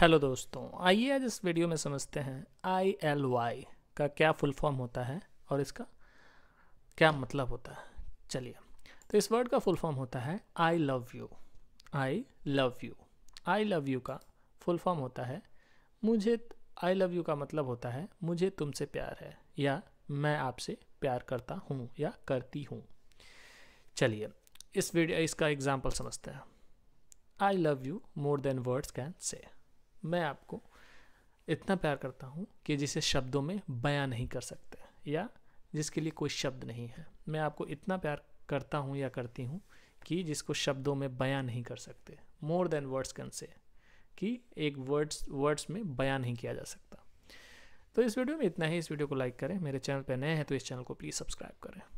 hello दोस्तों आइए आज इस वीडियो में समझते हैं आई एल वाई का क्या फुल फॉर्म होता है और इसका क्या मतलब होता है चलिए तो इस वर्ड का फुल फॉर्म होता है I love you I love you I love you का फुल फॉर्म होता है मुझे आई लव यू का मतलब होता है मुझे तुमसे प्यार है या मैं आपसे प्यार करता हूँ या करती हूँ चलिए इस वीडियो इसका एग्जाम्पल समझते हैं I love you more than words can say मैं आपको इतना प्यार करता हूँ कि जिसे शब्दों में बयां नहीं कर सकते या जिसके लिए कोई शब्द नहीं है मैं आपको इतना प्यार करता हूँ या करती हूँ कि जिसको शब्दों में बयां नहीं कर सकते मोर देन वर्ड्स कैन से कि एक वर्ड्स वर्ड्स में बयां नहीं किया जा सकता तो इस वीडियो में इतना ही इस वीडियो को लाइक करें मेरे चैनल पर नए हैं तो इस चैनल को प्लीज़ सब्सक्राइब करें